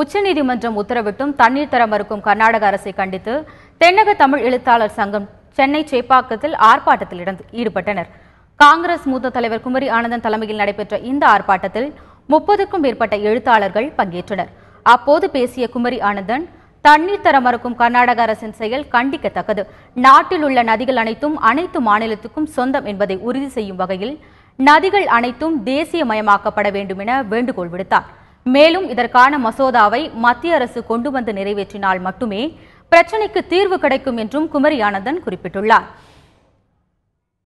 உச்சநீதிமன்றம் உத்தரவிட்டும் தண்ணீர் தர மறுக்கும் கர்நாடக அரசை கண்டித்து தென்னக தமிழ் எழுத்தாளர் சங்கம் சென்னை சேப்பாக்கத்தில் ஆர்ப்பாட்டத்தில் ஈடுபட்டனர் காங்கிரஸ் மூத்த தலைவர் குமரி ஆனந்தன் தலைமையில் நடைபெற்ற இந்த ஆர்ப்பாட்டத்தில் முப்பதுக்கும் மேற்பட்ட எழுத்தாளர்கள் பங்கேற்றனர் அப்போது பேசிய குமரி ஆனந்தன் தண்ணீர் தர மறுக்கும் கர்நாடக அரசின் செயல் கண்டிக்கத்தக்கது நாட்டில் உள்ள நதிகள் அனைத்தும் அனைத்து மாநிலத்துக்கும் சொந்தம் என்பதை உறுதி செய்யும் வகையில் நதிகள் அனைத்தும் தேசியமயமாக்கப்பட வேண்டும் என வேண்டுகோள் விடுத்தார் மேலும் இதற்கான மசோதாவை மத்திய அரசு கொண்டு வந்து நிறைவேற்றினால் மட்டுமே பிரச்சினைக்கு தீர்வு கிடைக்கும் என்றும் குமரி ஆனந்தன் குறிப்பிட்டுள்ளார்